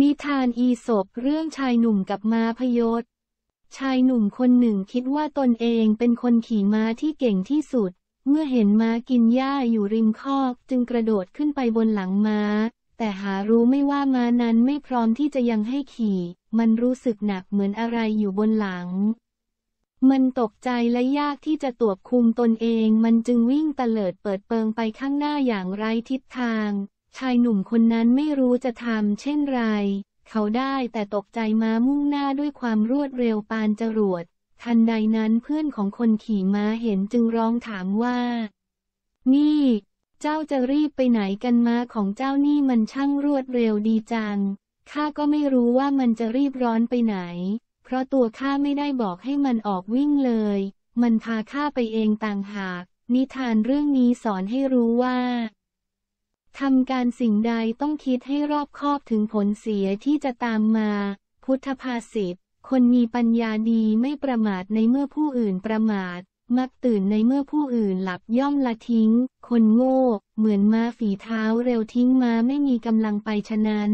นิทานอีสบเรื่องชายหนุ่มกับม้าพยศ ชายหนุ่มคนหนึ่งคิดว่าตนเองเป็นคนขี่ม้าที่เก่งที่สุด เมื่อเห็นม้ากินหญ้าอยู่ริมคอกจึงกระโดดขึ้นไปบนหลังม้า แต่หารู้ไม่ว่าม้านั้นไม่พร้อมที่จะยังให้ขี่ มันรู้สึกหนักเหมือนอะไรอยู่บนหลัง มันตกใจและยากที่จะตรวบคุมตนเอง มันจึงวิ่งเตลิดเปิดเปิงไปข้างหน้าอย่างไร้ทิศทางชายหนุ่มคนนั้นไม่รู้จะทำเช่นไรเขาได้แต่ตกใจม้ามุ่งหน้าด้วยความรวดเร็วปานจรวด ทันใดนั้นเพื่อนของคนขี่ม้าเห็นจึงร้องถามว่า นี่ เจ้าจะรีบไปไหนกันม้าของเจ้านี่มันช่างรวดเร็วดีจังข้าก็ไม่รู้ว่ามันจะรีบร้อนไปไหน เพราะตัวข้าไม่ได้บอกให้มันออกวิ่งเลย มันพาข้าไปเองต่างหาก นิทานเรื่องนี้สอนให้รู้ว่าทำการสิ่งใดต้องคิดให้รอบคอบถึงผลเสียที่จะตามมา พุทธภาษิตคนมีปัญญาดีไม่ประมาทในเมื่อผู้อื่นประมาท มักตื่นในเมื่อผู้อื่นหลับย่อมละทิ้ง คนโง่ เหมือนม้าฝีเท้าเร็วทิ้งม้าไม่มีกำลังไปฉะนั้น